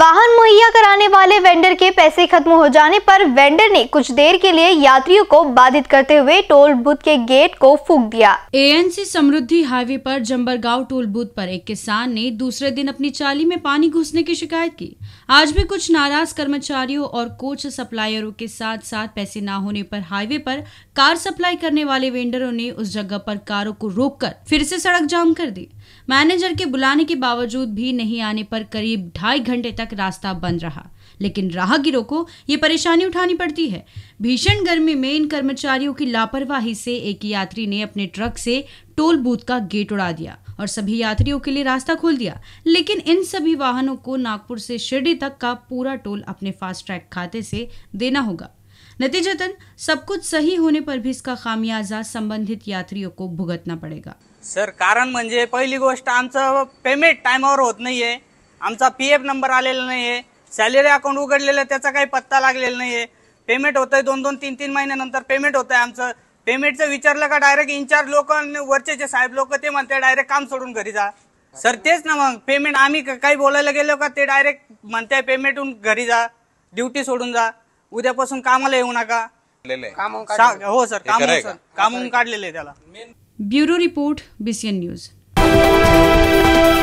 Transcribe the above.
वाहन मुहैया कराने वाले वेंडर के पैसे खत्म हो जाने पर वेंडर ने कुछ देर के लिए यात्रियों को बाधित करते हुए टोल बूथ के गेट को फूक दिया एएनसी समृद्धि हाईवे पर जम्बरगांव टोल बूथ पर एक किसान ने दूसरे दिन अपनी चाली में पानी घुसने की शिकायत की आज भी कुछ नाराज कर्मचारियों और कोच सप्लायरों के साथ साथ पैसे न होने पर हाईवे पर कार सप्लाई करने वाले वेंडरों ने उस जगह पर कारों को रोक कर फिर से सड़क जाम कर दी मैनेजर के बुलाने के बावजूद भी नहीं आने पर करीब ढाई घंटे तक तक रास्ता बंद रहा लेकिन राहगीरों को ये परेशानी उठानी पड़ती है भीषण गर्मी में इन कर्मचारियों की लापरवाही से एक यात्री ने अपने ट्रक से टोल बूथ का गेट उड़ा दिया और सभी यात्रियों के लिए रास्ता खोल दिया लेकिन इन सभी वाहनों को नागपुर से शिरडी तक का पूरा टोल अपने फास्ट ट्रैक खाते से देना होगा नतीजतन सब कुछ सही होने पर भी इसका खामियाजा संबंधित यात्रियों को भुगतना पडेगा सर कारण पहली गोष्ट आमचं पेमेंट टायमावर होत है आमचा पी एफ नंबर आलेला नाहीये सॅलरी अकाउंट उघडलेलं त्याचा काही पत्ता लागलेला नाहीये पेमेंट होतंय दोन दोन तीन तीन महिन्यानंतर पेमेंट होतंय आमचं पेमेंटचं विचारलं का डायरेक्ट इन्चार्ज लोक वरचे जे साहेब लोक ते म्हणते डायरेक्ट काम सोडून घरी जा सर तेच ना मग पेमेंट आम्ही काही बोलायला गेलो का ते डायरेक्ट म्हणते पेमेंटून घरी जा ड्युटी सोडून जा उद्यापासून कामाला येऊ नका हो सर काम कामून काढलेले त्याला ब्युरो रिपोर्ट बीसीएन न्यूज